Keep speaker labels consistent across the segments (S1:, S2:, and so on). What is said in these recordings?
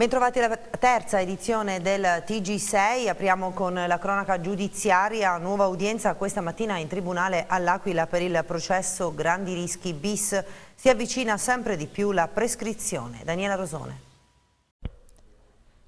S1: Bentrovati alla terza edizione del TG6, apriamo con la cronaca giudiziaria, nuova udienza questa mattina in Tribunale all'Aquila per il processo Grandi Rischi bis, si avvicina sempre di più la prescrizione. Daniela Rosone.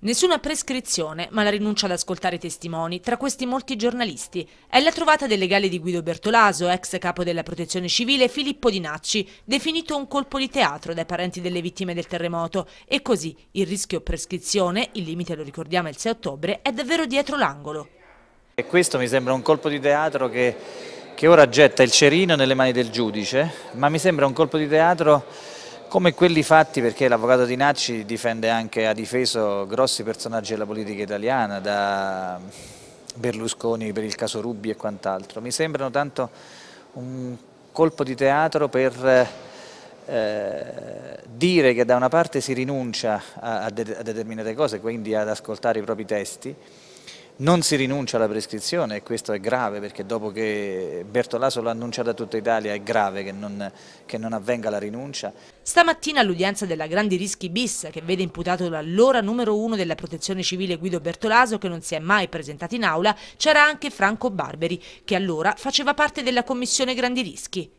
S2: Nessuna prescrizione, ma la rinuncia ad ascoltare testimoni, tra questi molti giornalisti. È la trovata del legale di Guido Bertolaso, ex capo della protezione civile Filippo Di Nacci, definito un colpo di teatro dai parenti delle vittime del terremoto. E così il rischio prescrizione, il limite lo ricordiamo il 6 ottobre, è davvero dietro l'angolo.
S3: E questo mi sembra un colpo di teatro che, che ora getta il cerino nelle mani del giudice, ma mi sembra un colpo di teatro come quelli fatti perché l'avvocato Tinacci difende anche, ha difeso grossi personaggi della politica italiana, da Berlusconi per il caso Rubbi e quant'altro. Mi sembrano tanto un colpo di teatro per eh, dire che da una parte si rinuncia a, a, de a determinate cose, quindi ad ascoltare i propri testi, non si rinuncia alla prescrizione e questo è grave perché dopo che Bertolaso l'ha annunciata tutta Italia è grave che non, che non avvenga la rinuncia.
S2: Stamattina all'udienza della Grandi Rischi Bis che vede imputato l'allora numero uno della protezione civile Guido Bertolaso che non si è mai presentato in aula c'era anche Franco Barberi che allora faceva parte della commissione Grandi Rischi.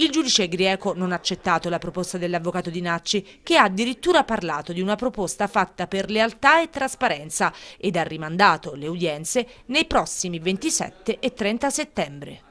S2: Il giudice greco non ha accettato la proposta dell'avvocato Di Nacci, che ha addirittura parlato di una proposta fatta per lealtà e trasparenza ed ha rimandato le udienze nei prossimi 27 e 30 settembre.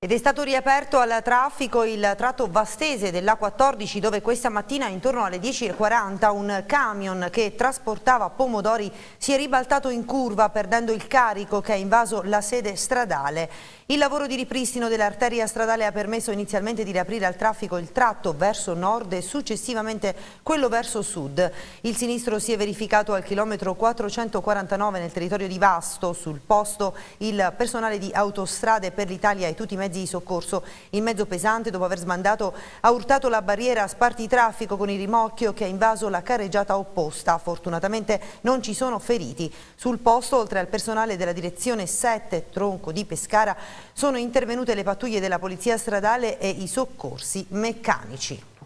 S2: Ed è stato riaperto al traffico
S1: il tratto vastese dell'A14 dove questa mattina intorno alle 10.40 un camion che trasportava pomodori si è ribaltato in curva perdendo il carico che ha invaso la sede stradale. Il lavoro di ripristino dell'arteria stradale ha permesso inizialmente di riaprire al traffico il tratto verso nord e successivamente quello verso sud. Il sinistro si è verificato al chilometro 449 nel territorio di Vasto. Sul posto il personale di Autostrade per l'Italia e tutti i mezzi mezzi di soccorso. Il mezzo pesante, dopo aver smandato, ha urtato la barriera a sparti traffico con il rimorchio che ha invaso la carreggiata opposta. Fortunatamente non ci sono feriti. Sul posto, oltre al personale della direzione 7 Tronco di Pescara, sono intervenute le pattuglie della polizia stradale e i soccorsi meccanici.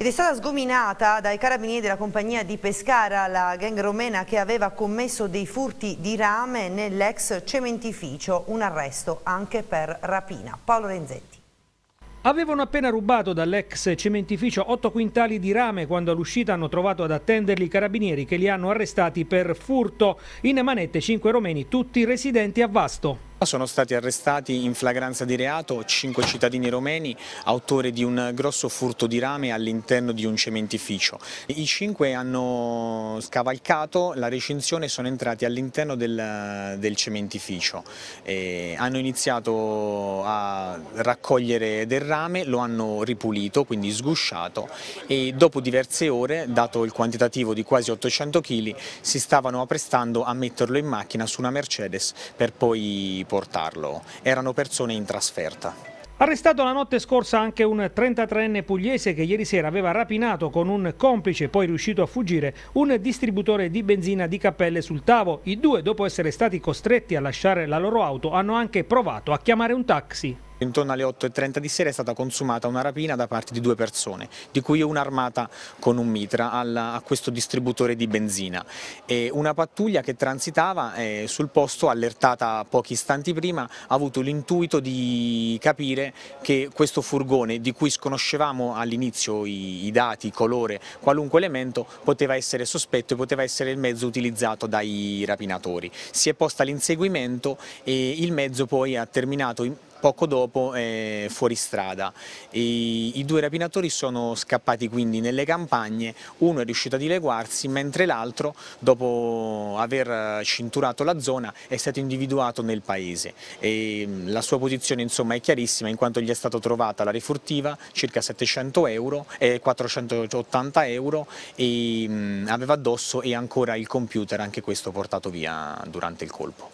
S1: Ed è stata sgominata dai carabinieri della compagnia di Pescara la gang romena che aveva commesso dei furti di rame nell'ex cementificio, un arresto anche per rapina. Paolo Renzetti.
S3: Avevano appena rubato dall'ex cementificio 8 quintali di rame quando all'uscita hanno trovato ad attenderli i carabinieri che li hanno arrestati per furto. In manette 5 romeni, tutti residenti a Vasto. Sono stati arrestati in flagranza di reato cinque cittadini romeni autore di un grosso furto di rame all'interno di un cementificio. I cinque hanno scavalcato la recinzione e sono entrati all'interno del, del, cementificio. E hanno iniziato a raccogliere del rame, lo hanno ripulito, quindi sgusciato e dopo diverse ore, dato il quantitativo di quasi 800 kg, si stavano apprestando a metterlo in macchina su una Mercedes per poi portarlo. Erano persone in trasferta. Arrestato la notte scorsa anche un 33enne pugliese che ieri sera aveva rapinato con un complice, poi riuscito a fuggire, un distributore di benzina di cappelle sul Tavo. I due, dopo essere stati costretti a lasciare la loro auto, hanno anche provato a chiamare un taxi. Intorno alle 8.30 di sera è stata consumata una rapina da parte di due persone, di cui una armata con un mitra alla, a questo distributore di benzina. E una pattuglia che transitava eh, sul posto, allertata pochi istanti prima, ha avuto l'intuito di capire che questo furgone, di cui sconoscevamo all'inizio i, i dati, il colore, qualunque elemento, poteva essere sospetto e poteva essere il mezzo utilizzato dai rapinatori. Si è posta l'inseguimento e il mezzo poi ha terminato poco dopo è eh, fuori strada. I, I, due rapinatori sono scappati quindi nelle campagne, uno è riuscito a dileguarsi mentre l'altro dopo aver cinturato la zona è stato individuato nel paese. E mm, la sua posizione insomma è chiarissima in quanto gli è stata trovata la refurtiva circa 700 euro, eh, 480 euro e mh, mm, aveva addosso e ancora il computer, anche questo portato via durante il colpo.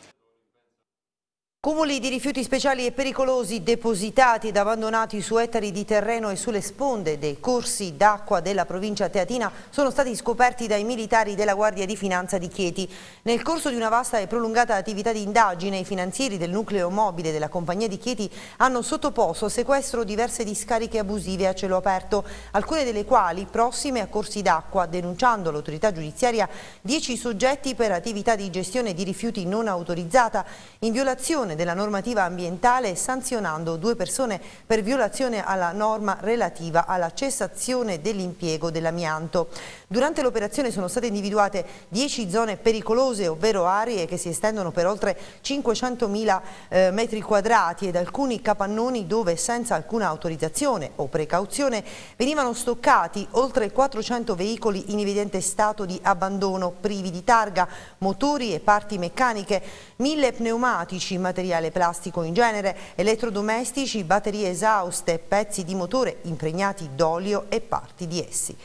S1: Cumuli di rifiuti speciali e pericolosi depositati ed abbandonati su ettari di terreno e sulle sponde dei corsi d'acqua della provincia teatina sono stati scoperti dai militari della Guardia di Finanza di Chieti. Nel corso di una vasta e prolungata attività di indagine i finanzieri del nucleo mobile della compagnia di Chieti hanno sottoposto a sequestro diverse discariche abusive a cielo aperto, alcune delle quali prossime a corsi d'acqua, denunciando all'autorità giudiziaria 10 soggetti per attività di gestione di rifiuti non autorizzata in violazione violazione della normativa ambientale sanzionando due persone per violazione alla norma relativa alla cessazione dell'impiego dell'amianto. Durante l'operazione sono state individuate 10 zone pericolose, ovvero aree che si estendono per oltre 500.000 eh, metri quadrati ed alcuni capannoni dove senza alcuna autorizzazione o precauzione venivano stoccati oltre 400 veicoli in evidente stato di abbandono, privi di targa, motori e parti meccaniche, 1000 pneumatici, materiale plastico in genere, elettrodomestici, batterie esauste, pezzi di motore impregnati d'olio e parti di essi.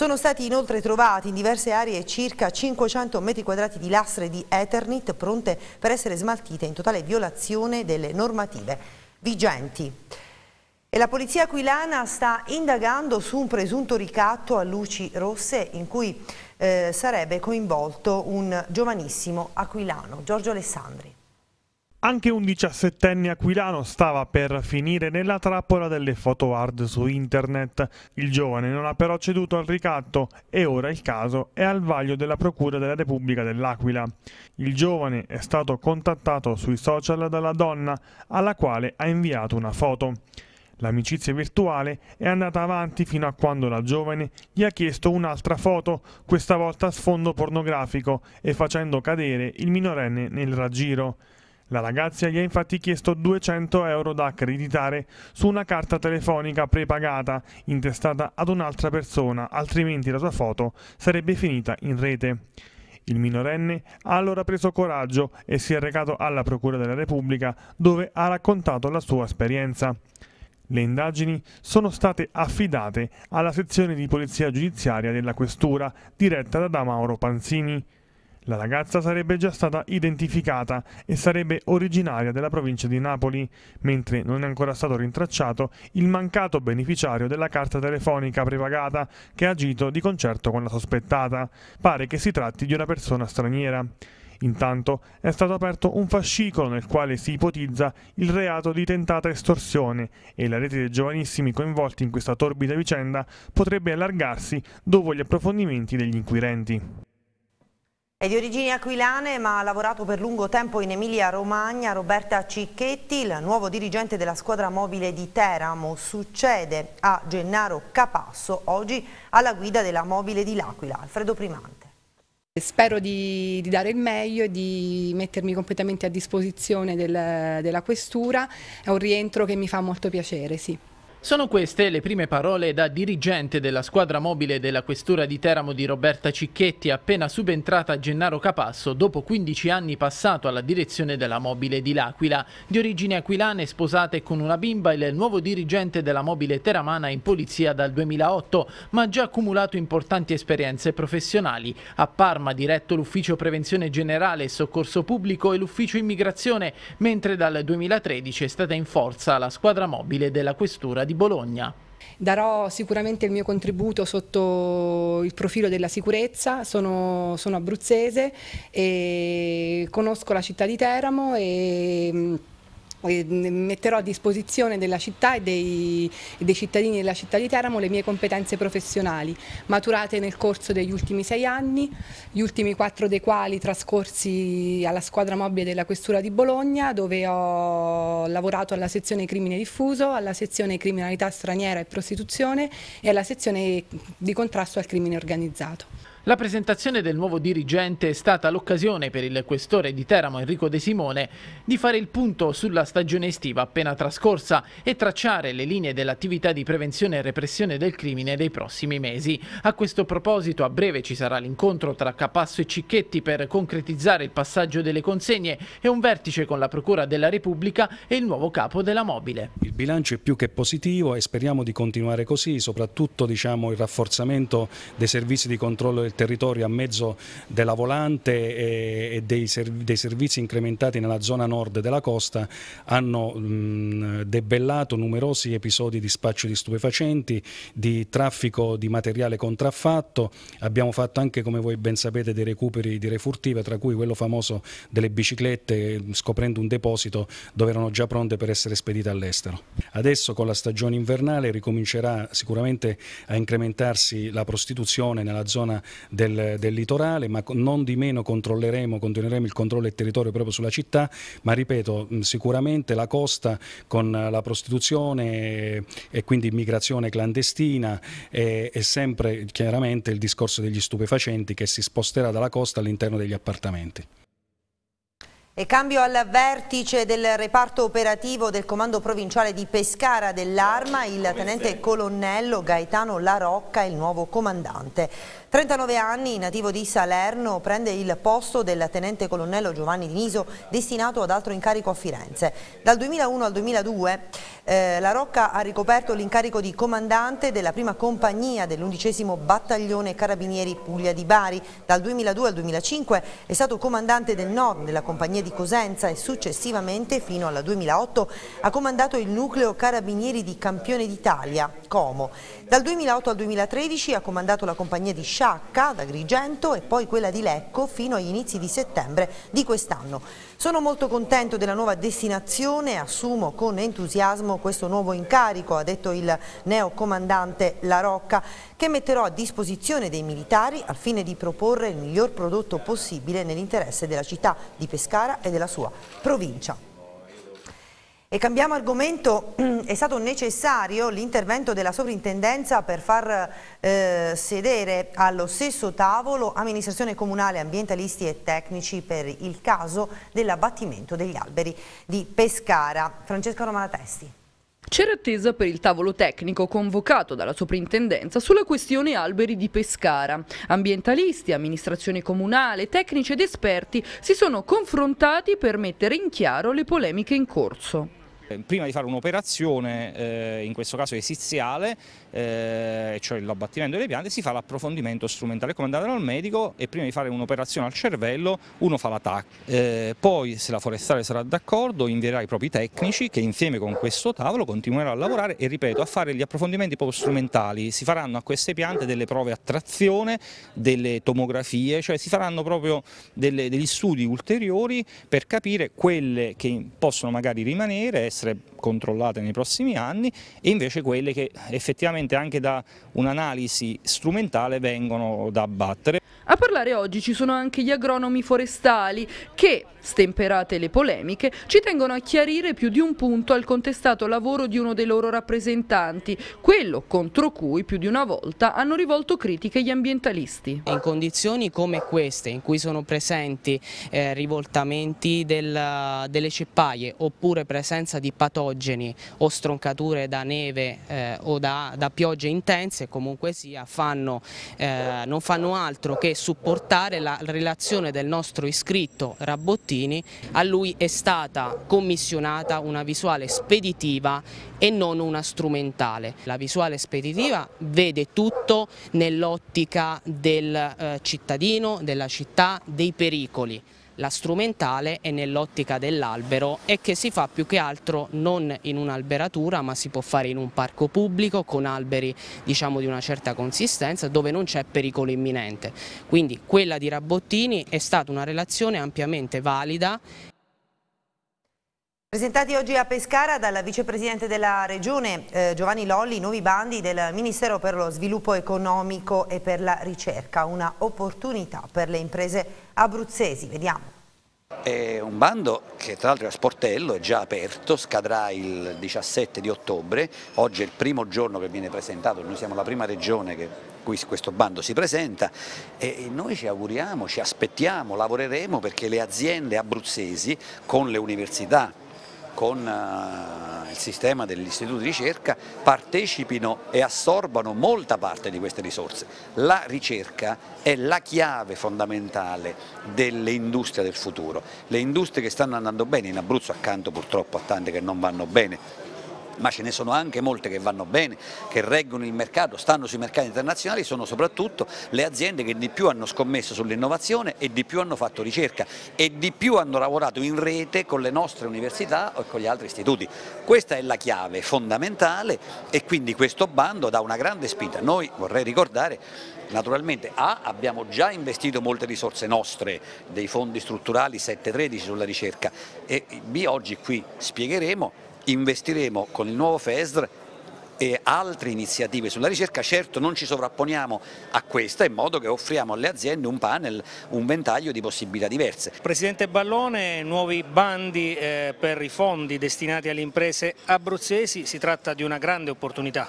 S1: Sono stati inoltre trovati in diverse aree circa 500 metri quadrati di lastre di Eternit pronte per essere smaltite in totale violazione delle normative vigenti. E la polizia aquilana sta indagando su un presunto ricatto a luci rosse in cui eh, sarebbe coinvolto un giovanissimo aquilano, Giorgio Alessandri.
S4: Anche un diciassettenne aquilano stava per finire nella trappola delle foto hard su internet. Il giovane non ha però ceduto al ricatto e ora il caso è al vaglio della Procura della Repubblica dell'Aquila. Il giovane è stato contattato sui social dalla donna alla quale ha inviato una foto. L'amicizia virtuale è andata avanti fino a quando la giovane gli ha chiesto un'altra foto, questa volta a sfondo pornografico, e facendo cadere il minorenne nel raggiro. La ragazza gli ha infatti chiesto 200 euro da accreditare su una carta telefonica prepagata intestata ad un'altra persona, altrimenti la sua foto sarebbe finita in rete. Il minorenne ha allora preso coraggio e si è recato alla Procura della Repubblica dove ha raccontato la sua esperienza. Le indagini sono state affidate alla sezione di polizia giudiziaria della Questura diretta da Mauro Panzini. La ragazza sarebbe già stata identificata e sarebbe originaria della provincia di Napoli, mentre non è ancora stato rintracciato il mancato beneficiario della carta telefonica prepagata che ha agito di concerto con la sospettata. Pare che si tratti di una persona straniera. Intanto è stato aperto un fascicolo nel quale si ipotizza il reato di tentata estorsione e la rete dei giovanissimi coinvolti in questa torbida vicenda potrebbe allargarsi dopo gli approfondimenti degli inquirenti.
S1: È di origini aquilane ma ha lavorato per lungo tempo in Emilia Romagna. Roberta Cicchetti, il nuovo dirigente della squadra mobile di Teramo, succede a Gennaro Capasso, oggi alla guida della mobile di L'Aquila.
S2: Alfredo Primante. Spero di, di, dare il meglio e di mettermi completamente a disposizione del, della questura, è un rientro che mi fa molto piacere, sì.
S5: Sono queste le prime parole da dirigente della squadra mobile della Questura di Teramo di Roberta Cicchetti, appena subentrata a Gennaro Capasso dopo 15 anni passato alla direzione della mobile di L'Aquila. Di origini aquilane, sposate con una bimba, il nuovo dirigente della mobile teramana in polizia dal 2008, ma ha già accumulato importanti esperienze professionali. A Parma ha diretto l'ufficio prevenzione generale e soccorso pubblico e l'ufficio immigrazione, mentre dal 2013 è stata in forza la squadra mobile della Questura di di Bologna.
S2: Darò sicuramente il mio contributo sotto il profilo della sicurezza, sono, sono abruzzese e conosco la città di Teramo e mm, Mm, metterò a disposizione della città e dei, dei, cittadini della città di Teramo le mie competenze professionali maturate nel corso degli ultimi sei anni, gli ultimi quattro dei quali trascorsi alla squadra mobile della Questura di Bologna dove ho lavorato alla sezione crimine diffuso, alla sezione criminalità straniera e prostituzione e alla sezione di contrasto al crimine organizzato.
S5: La presentazione del nuovo dirigente è stata l'occasione per il questore di Teramo Enrico De Simone di fare il punto sulla stagione estiva appena trascorsa e tracciare le linee dell'attività di prevenzione e repressione del crimine dei prossimi mesi. A questo proposito a breve ci sarà l'incontro tra Capasso e Cicchetti per concretizzare il passaggio delle consegne e un vertice con la Procura della Repubblica e il nuovo capo della mobile.
S6: Il bilancio è più che positivo e speriamo di continuare così, soprattutto diciamo, il rafforzamento dei servizi di controllo del territorio a mezzo della volante e, dei, servizi incrementati nella zona nord della costa hanno debellato numerosi episodi di spaccio di stupefacenti, di traffico di materiale contraffatto, abbiamo fatto anche come voi ben sapete dei recuperi di refurtive tra cui quello famoso delle biciclette, scoprendo un deposito dove erano già pronte per essere spedite all'estero. Adesso con la stagione invernale ricomincerà sicuramente a incrementarsi la prostituzione nella zona del, del litorale, ma non di meno controlleremo, continueremo il controllo del territorio proprio sulla città, ma ripeto, sicuramente la costa con la prostituzione e quindi immigrazione clandestina e, e sempre chiaramente il discorso degli stupefacenti che si sposterà dalla costa all'interno degli appartamenti.
S1: E cambio al vertice del reparto operativo del comando provinciale di Pescara dell'Arma, il tenente colonnello Gaetano Larocca, il nuovo comandante. 39 anni, nativo di Salerno, prende il posto del tenente colonnello Giovanni Di Niso destinato ad altro incarico a Firenze. Dal 2001 al 2002 eh, la Rocca ha ricoperto l'incarico di comandante della prima compagnia dell'undicesimo battaglione Carabinieri Puglia di Bari. Dal 2002 al 2005 è stato comandante del nord della compagnia di Cosenza e successivamente fino al 2008 ha comandato il nucleo Carabinieri di Campione d'Italia. Como. Dal 2008 al 2013 ha comandato la compagnia di Sciacca, ad Agrigento e poi quella di Lecco fino agli inizi di settembre di quest'anno. Sono molto contento della nuova destinazione e assumo con entusiasmo questo nuovo incarico, ha detto il neocomandante La Rocca, che metterò a disposizione dei militari al fine di proporre il miglior prodotto possibile nell'interesse della città di Pescara e della sua provincia. E cambiamo argomento, è stato necessario l'intervento della sovrintendenza per far eh, sedere allo stesso tavolo amministrazione comunale, ambientalisti e tecnici per il caso dell'abbattimento degli alberi di Pescara. Francesca Romanatesti.
S2: C'era attesa per il tavolo tecnico convocato dalla soprintendenza sulla questione alberi di Pescara. Ambientalisti, amministrazione comunale, tecnici ed esperti si sono confrontati per mettere in chiaro le polemiche in corso.
S7: Prima di fare un'operazione, eh, in questo caso esiziale, eh, cioè l'abbattimento delle piante, si fa l'approfondimento strumentale. È come andare dal medico e prima di fare un'operazione al cervello uno fa la TAC. Eh, poi se la forestale sarà d'accordo invierà i propri tecnici che insieme con questo tavolo continuerà a lavorare e ripeto a fare gli approfondimenti proprio strumentali. Si faranno a queste piante delle prove a trazione, delle tomografie, cioè si faranno proprio delle, degli studi ulteriori per capire quelle che possono magari rimanere, essere controllate nei prossimi anni e invece quelle che effettivamente sicuramente anche da un'analisi strumentale vengono da
S3: abbattere.
S2: A parlare oggi ci sono anche gli agronomi forestali che, stemperate le polemiche, ci tengono a chiarire più di un punto al contestato lavoro di uno dei loro rappresentanti, quello contro cui più di una volta hanno rivolto critiche gli ambientalisti. In condizioni come queste, in cui sono presenti eh, rivoltamenti del, delle ceppaie oppure presenza di patogeni o stroncature da neve eh, o da, da piogge intense comunque sia fanno, eh, non fanno altro che supportare la relazione del nostro iscritto Rabottini, a lui è stata commissionata una visuale speditiva e non una strumentale. La visuale speditiva vede tutto nell'ottica del eh, cittadino, della città, dei pericoli la strumentale è nell'ottica dell'albero e che si fa più che altro non in un'alberatura ma si può fare in un parco pubblico con alberi diciamo, di una certa consistenza dove non c'è pericolo imminente. Quindi quella di Rabottini è stata una relazione ampiamente valida
S1: Presentati oggi a Pescara dal vicepresidente della regione eh, Giovanni Lolli i nuovi bandi del Ministero per lo Sviluppo Economico e per la Ricerca, una opportunità per le imprese abruzzesi. Vediamo.
S8: È un bando che tra l'altro è a sportello, è già aperto, scadrà il 17 di ottobre, oggi è il primo giorno che viene presentato, noi siamo la prima regione che cui questo bando si presenta e noi ci auguriamo, ci aspettiamo, lavoreremo perché le aziende abruzzesi con le università con eh, il sistema dell'istituto di ricerca partecipino e assorbano molta parte di queste risorse. La ricerca è la chiave fondamentale delle industrie del futuro. Le industrie che stanno andando bene in Abruzzo accanto purtroppo a tante che non vanno bene ma ce ne sono anche molte che vanno bene, che reggono il mercato, stanno sui mercati internazionali, sono soprattutto le aziende che di più hanno scommesso sull'innovazione e di più hanno fatto ricerca e di più hanno lavorato in rete con le nostre università o con gli altri istituti. Questa è la chiave fondamentale e quindi questo bando dà una grande spinta. Noi vorrei ricordare Naturalmente A abbiamo già investito molte risorse nostre dei fondi strutturali 713 sulla ricerca e B oggi qui spiegheremo investiremo con il nuovo FESR e altre iniziative sulla ricerca, certo non ci sovrapponiamo a questa in modo che offriamo alle aziende un panel, un ventaglio di possibilità diverse.
S3: Presidente Ballone, nuovi bandi eh, per i fondi destinati alle imprese abruzzesi, si tratta di una grande
S9: opportunità.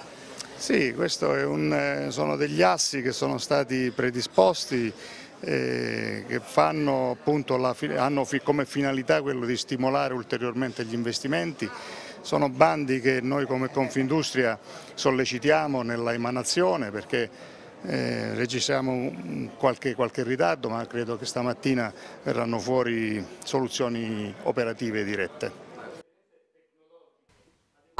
S9: Sì, questi eh, sono degli assi che sono stati predisposti eh, che fanno, la, hanno come finalità quello di stimolare ulteriormente gli investimenti. Sono bandi che noi come Confindustria sollecitiamo nella emanazione perché eh, registriamo qualche, qualche, ritardo ma credo che stamattina verranno fuori soluzioni operative dirette.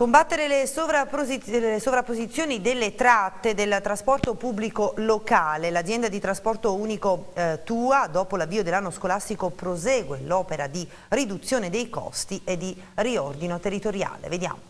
S1: Combattere le, le, sovrapposizioni delle tratte del trasporto pubblico locale. L'azienda di trasporto unico eh, TUA, dopo l'avvio dell'anno scolastico, prosegue l'opera di riduzione dei costi e di riordino territoriale. Vediamo.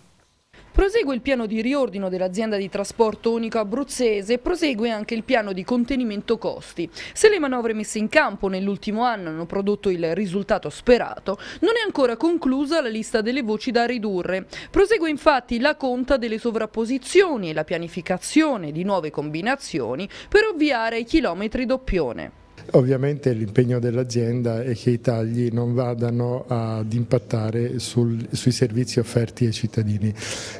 S2: Prosegue il piano di riordino dell'azienda di trasporto unico abruzzese e prosegue anche il piano di contenimento costi. Se le manovre messe in campo nell'ultimo anno hanno prodotto il risultato sperato, non è ancora conclusa la lista delle voci da ridurre. Prosegue infatti la conta delle sovrapposizioni e la pianificazione di nuove combinazioni per ovviare ai chilometri doppione.
S9: Ovviamente l'impegno dell'azienda è che i tagli non vadano ad impattare sul, sui servizi offerti ai cittadini.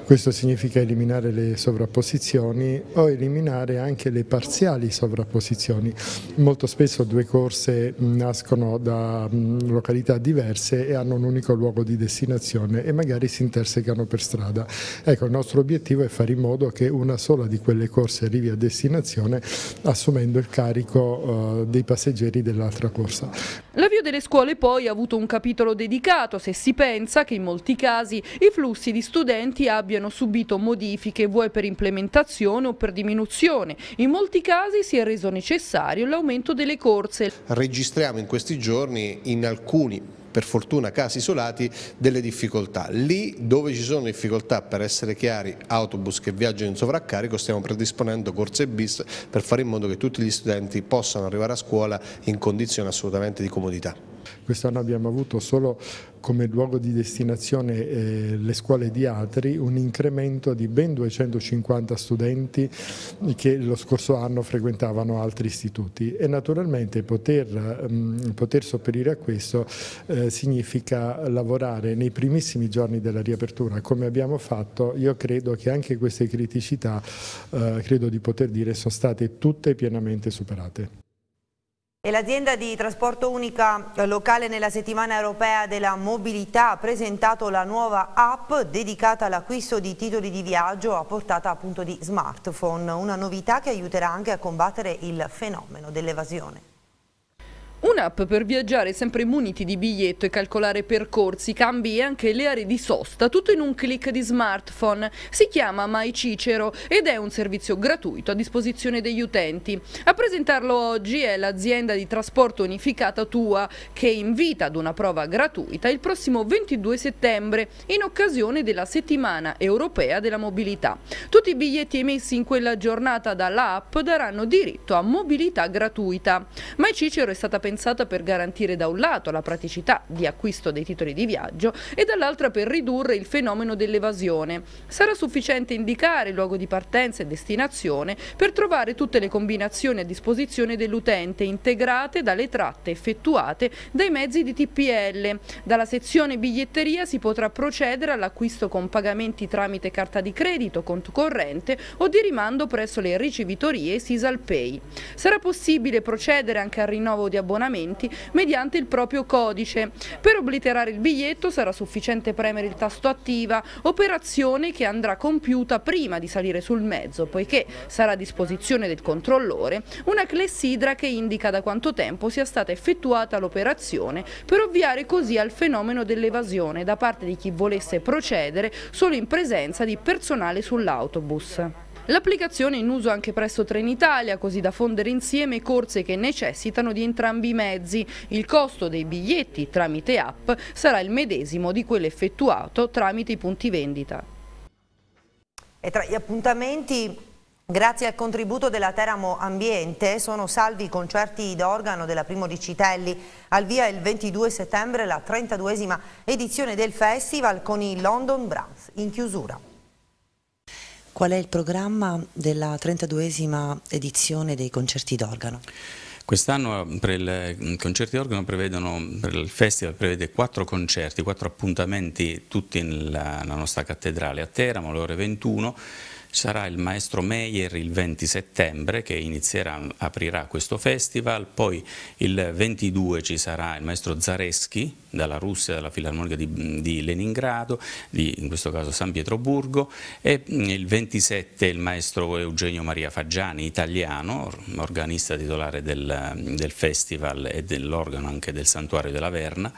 S9: Questo significa eliminare le sovrapposizioni o eliminare anche le parziali sovrapposizioni. Molto spesso due corse mm, nascono da mm, località diverse e hanno un unico luogo di destinazione e magari si intersecano per strada. Ecco, il nostro obiettivo è fare in modo che una sola di quelle corse arrivi a destinazione assumendo il carico eh, dei passeggeri passeggeri dell'altra corsa.
S2: L'avvio delle scuole poi ha avuto un capitolo dedicato se si pensa che in molti casi i flussi di studenti abbiano subito modifiche vuoi per implementazione o per diminuzione. In molti casi si è reso necessario l'aumento delle corse.
S3: Registriamo in questi giorni in alcuni per fortuna casi isolati, delle difficoltà. Lì dove ci sono difficoltà, per essere chiari, autobus che viaggiano in sovraccarico, stiamo predisponendo corse bis per fare in modo che tutti gli studenti possano arrivare a scuola in condizioni assolutamente di comodità.
S9: Quest'anno abbiamo avuto solo come luogo di destinazione eh, le scuole di Atri, un incremento di ben 250 studenti che lo scorso anno frequentavano altri istituti e naturalmente poter, mh, mm, poter sopperire a questo eh, significa lavorare nei primissimi giorni della riapertura come abbiamo fatto, io credo che anche queste criticità eh, credo di poter dire sono state tutte pienamente superate.
S1: E l'azienda di trasporto unica eh, locale nella settimana europea della mobilità ha presentato la nuova app dedicata all'acquisto di titoli di viaggio a portata appunto di smartphone, una novità che aiuterà anche a combattere il fenomeno
S2: dell'evasione. Un'app per viaggiare sempre muniti di biglietto e calcolare percorsi, cambi e anche le aree di sosta, tutto in un click di smartphone. Si chiama MyCicero ed è un servizio gratuito a disposizione degli utenti. A presentarlo oggi è l'azienda di trasporto unificata Tua che invita ad una prova gratuita il prossimo 22 settembre in occasione della settimana europea della mobilità. Tutti i biglietti emessi in quella giornata dall'app daranno diritto a mobilità gratuita. MyCicero è stata pensata pensata per garantire da un lato la praticità di acquisto dei titoli di viaggio e dall'altra per ridurre il fenomeno dell'evasione. Sarà sufficiente indicare il luogo di partenza e destinazione per trovare tutte le combinazioni a disposizione dell'utente integrate dalle tratte effettuate dai mezzi di TPL. Dalla sezione biglietteria si potrà procedere all'acquisto con pagamenti tramite carta di credito, conto corrente o di rimando presso le ricevitorie Sisalpay. Sarà possibile procedere anche al rinnovo di abbonamento abbonamenti mediante il proprio codice. Per obliterare il biglietto sarà sufficiente premere il tasto attiva, operazione che andrà compiuta prima di salire sul mezzo, poiché sarà a disposizione del controllore una clessidra che indica da quanto tempo sia stata effettuata l'operazione per ovviare così al fenomeno dell'evasione da parte di chi volesse procedere solo in presenza di personale sull'autobus. L'applicazione è in uso anche presso Trenitalia, così da fondere insieme corse che necessitano di entrambi i mezzi. Il costo dei biglietti tramite app sarà il medesimo di quello effettuato tramite i punti vendita.
S1: E tra gli appuntamenti Grazie al contributo della Teramo Ambiente sono salvi i concerti d'organo della Primo di Citelli. Al via il 22 settembre la 32esima edizione del festival con i London Brands in chiusura. Qual è il programma della 32esima edizione dei concerti d'organo?
S10: Quest'anno eh, per i concerti d'organo prevedono, per il festival prevede quattro concerti, quattro appuntamenti tutti nella, nella nostra cattedrale a Teramo alle ore 21 sarà il maestro Meyer il 20 settembre che inizierà, aprirà questo festival, poi il 22 ci sarà il maestro Zareschi dalla Russia, dalla Filarmonica di, di Leningrado, di, in questo caso San Pietroburgo e mm, il 27 il maestro Eugenio Maria Faggiani, italiano, organista titolare del, del festival e dell'organo anche del Santuario della Verna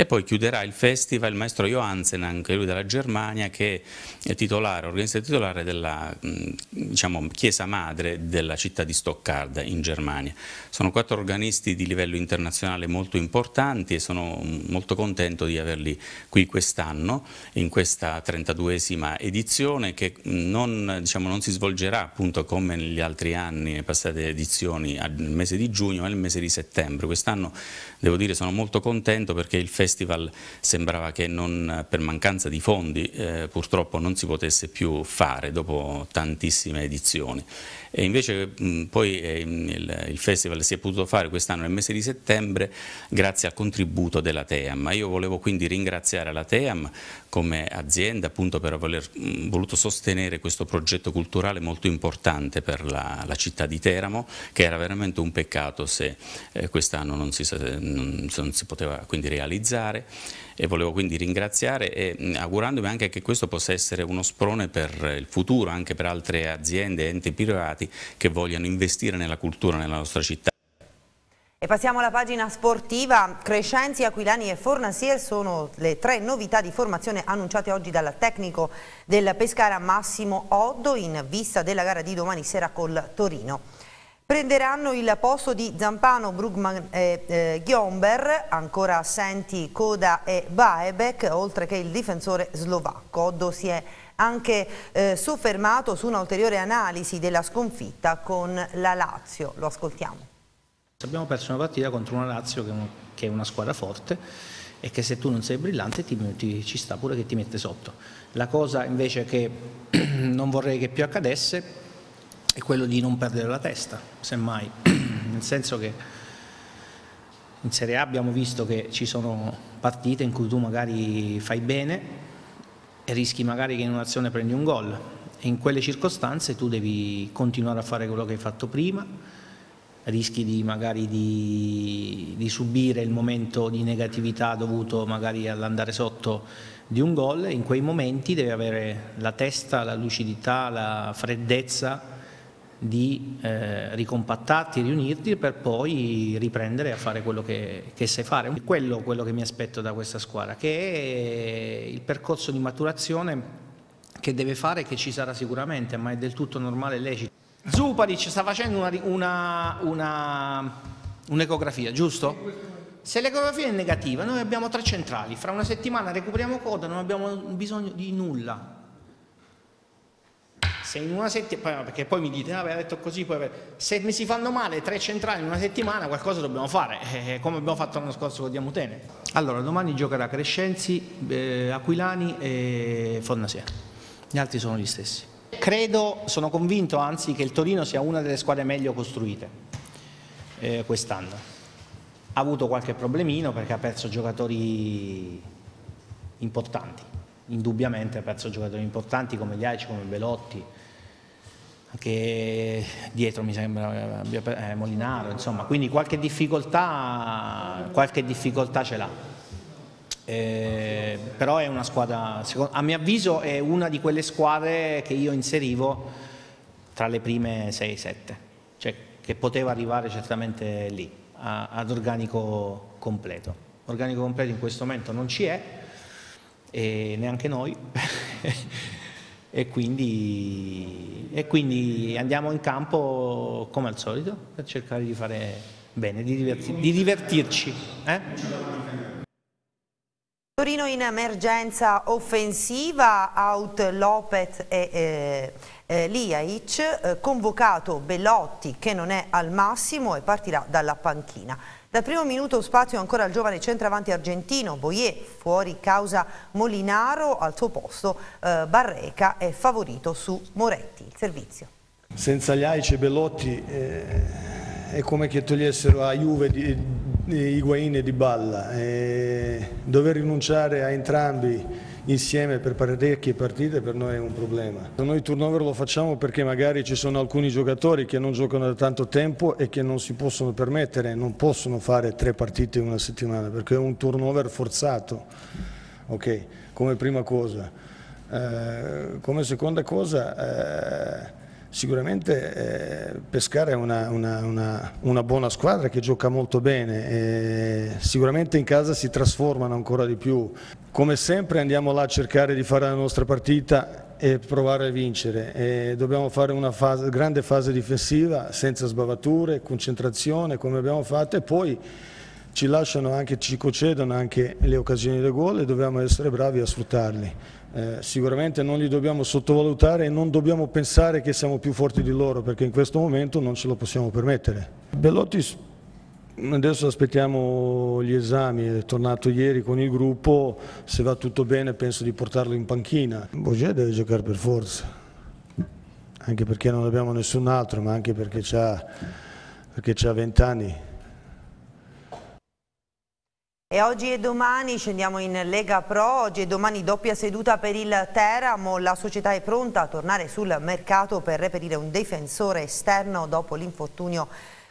S10: e poi chiuderà il festival il maestro Johansen, anche lui della Germania, che è titolare, organizzatore titolare della mm, diciamo, chiesa madre della città di Stoccarda in Germania. Sono quattro organisti di livello internazionale molto importanti e sono mm, molto contento di averli qui quest'anno, in questa 32esima edizione che mm, non, diciamo, non si svolgerà appunto come negli altri anni, nelle passate edizioni, nel mese di giugno, ma nel mese di settembre. Quest'anno devo dire sono molto contento perché il festival festival sembrava che non, per mancanza di fondi eh, purtroppo non si potesse più fare dopo tantissime edizioni. E invece mh, mm, poi eh, il, il, festival si è potuto fare quest'anno nel mese di settembre grazie al contributo della TEAM. Io volevo quindi ringraziare la TEAM come azienda appunto per aver mm, voluto sostenere questo progetto culturale molto importante per la, la città di Teramo che era veramente un peccato se eh, quest'anno non, non, non si poteva quindi realizzare e volevo quindi ringraziare e mm, augurandomi anche che questo possa essere uno sprone per il futuro anche per altre aziende, enti privati che vogliano investire nella cultura nella nostra città
S1: e passiamo alla pagina sportiva, Crescenzi, Aquilani e Fornasier sono le tre novità di formazione annunciate oggi dal tecnico del Pescara Massimo Oddo in vista della gara di domani sera col Torino. Prenderanno il posto di Zampano, Brugman e eh, eh Ghiomber, ancora assenti Koda e Baebek, oltre che il difensore slovacco. Oddo si è anche eh, soffermato su un'ulteriore analisi della sconfitta con la Lazio. Lo ascoltiamo.
S7: Abbiamo perso una partita contro una Lazio che è una squadra forte e che se tu non sei brillante ti, ti, ci sta pure che ti mette sotto. La cosa invece che non vorrei che più accadesse è quello di non perdere la testa, semmai, nel senso che in Serie A abbiamo visto che ci sono partite in cui tu magari fai bene e rischi magari che in un'azione prendi un gol e in quelle circostanze tu devi continuare a fare quello che hai fatto prima rischi di, magari di, di, subire il momento di negatività dovuto magari all'andare sotto di un gol, in quei momenti deve avere la testa, la lucidità, la freddezza di eh, ricompattarti, riunirti per poi riprendere a fare quello che, che sai fare. È quello, quello che mi aspetto da questa squadra, che è il percorso di maturazione che deve fare che ci sarà sicuramente, ma è del tutto normale e lecito. Zuparic sta facendo un'ecografia, giusto? Se l'ecografia è negativa, noi abbiamo tre centrali, fra una settimana recuperiamo coda, non abbiamo bisogno di nulla. Se in una settimana, perché poi mi dite, ah, beh, ha detto così, poi se mi si fanno male tre centrali in una settimana, qualcosa dobbiamo fare, eh, eh, come abbiamo fatto l'anno scorso con Diamutene. Allora, domani giocherà Crescenzi, eh, Aquilani e Fondasia. Gli altri sono gli stessi credo, sono convinto anzi che il Torino sia una delle squadre meglio costruite eh, quest'anno. Ha avuto qualche problemino perché ha perso giocatori importanti, indubbiamente ha perso giocatori importanti come gli Aici, come Velotti, anche dietro mi sembra eh, Molinaro, insomma, quindi qualche difficoltà, qualche difficoltà ce l'ha. Eh, però è una squadra, a mio avviso è una di quelle squadre che io inserivo tra le prime 6-7, cioè che poteva arrivare certamente lì, a, ad organico completo. Organico completo in questo momento non ci è, e neanche noi, e, quindi, e quindi andiamo in campo come al solito per cercare di fare bene, di, divertir, di divertirci. Eh?
S1: Torino in emergenza offensiva, out Lopez e eh, eh, Liaic, eh, convocato Bellotti che non è al massimo e partirà dalla panchina. Dal primo minuto spazio ancora al giovane centravanti argentino, Boyer, fuori causa Molinaro, al suo posto eh, Barreca è favorito su Moretti. Il servizio.
S11: Senza Liaic e Bellotti eh, è come che togliessero a Juve di Higuain e Di Balla. E dover rinunciare a entrambi insieme per parecchie partite per noi è un problema. Noi turnover lo facciamo perché magari ci sono alcuni giocatori che non giocano da tanto tempo e che non si possono permettere, non possono fare tre partite in una settimana perché è un turnover forzato, ok, come prima cosa. Eh, come seconda cosa... Eh, Sicuramente eh, Pescara è una, una, una, una, buona squadra che gioca molto bene, eh, sicuramente in casa si trasformano ancora di più. Come sempre andiamo là a cercare di fare la nostra partita e provare a vincere. E dobbiamo fare una fase, grande fase difensiva senza sbavature, concentrazione come abbiamo fatto e poi ci lasciano anche, ci concedono anche le occasioni del gol e dobbiamo essere bravi a sfruttarli. Eh, sicuramente non li dobbiamo sottovalutare e non dobbiamo pensare che siamo più forti di loro perché in questo momento non ce lo possiamo permettere. Bellotti, mm, adesso aspettiamo gli esami, è tornato ieri con il gruppo, se va tutto bene penso di portarlo in panchina. Bogia deve giocare per forza, anche perché non abbiamo nessun altro ma anche perché ha 20 anni.
S1: E oggi e domani scendiamo in Lega Pro, oggi e domani doppia seduta per il Teramo, la società è pronta a tornare sul mercato per reperire un difensore esterno dopo l'infortunio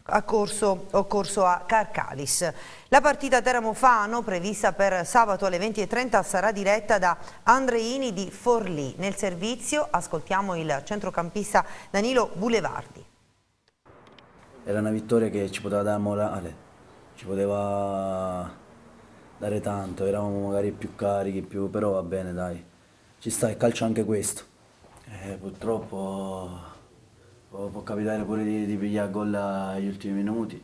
S1: occorso a Carcalis. La partita Teramo-Fano, prevista per sabato alle 20.30, sarà diretta da Andreini di Forlì. Nel servizio ascoltiamo il centrocampista Danilo Bulevardi.
S12: Era una vittoria che ci poteva dare morale, ci poteva dare tanto, eravamo magari più carichi, più, però va bene dai, ci sta, il calcio anche questo. Eh, purtroppo può, può, capitare pure di, di pigliare gol agli ultimi minuti,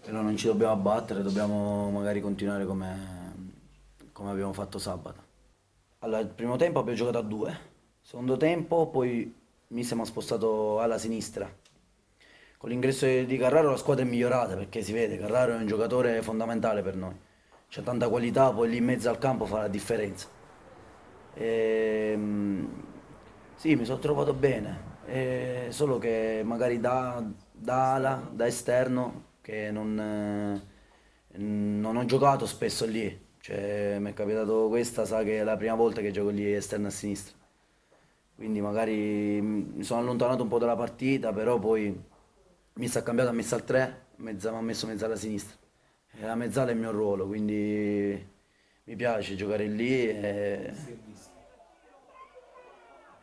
S12: però non ci dobbiamo abbattere, dobbiamo magari continuare come, come abbiamo fatto sabato. Allora, il primo tempo abbiamo giocato a due, secondo tempo poi mi siamo spostato alla sinistra. Con l'ingresso di Carraro la squadra è migliorata perché si vede, Carraro è un giocatore fondamentale per noi c'è tanta qualità, poi lì in mezzo al campo fa la differenza. E, ehm, sì, mi sono trovato bene, e, eh, solo che magari da, da, ala, da esterno, che non, eh, non ho giocato spesso lì, cioè, mi è capitato questa, sa che è la prima volta che gioco lì esterno a sinistra. Quindi magari mm, mi sono allontanato un po' dalla partita, però poi mi sta cambiato ha messo al 3, mi ha messo mezza alla sinistra. La mezzala è il mio ruolo, quindi mi piace giocare lì e,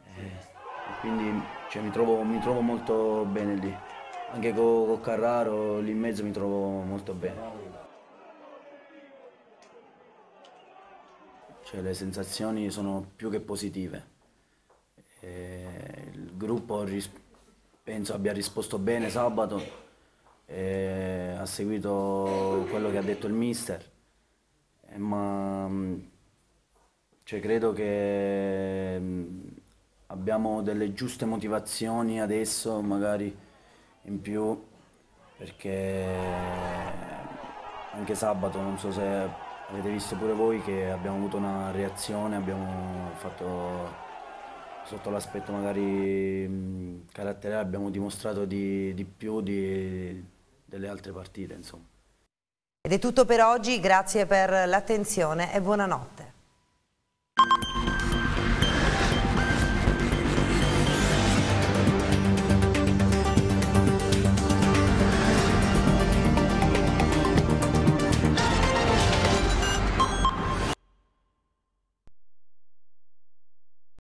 S12: e quindi cioè, mi, trovo, mi, trovo, molto bene lì. Anche con, con Carraro lì in mezzo mi trovo molto bene. Cioè, le sensazioni sono più che positive. E il gruppo penso abbia risposto bene sabato eh, ha seguito quello che ha detto il mister, eh, ma mm, cioè, credo che mm, abbiamo delle giuste motivazioni adesso, magari in più, perché anche sabato, non so se avete visto pure voi, che abbiamo avuto una reazione, abbiamo fatto sotto l'aspetto magari mm, caratteriale, abbiamo dimostrato di, di più, di, delle altre partite. Insomma.
S1: Ed è tutto per oggi, grazie per l'attenzione e buonanotte.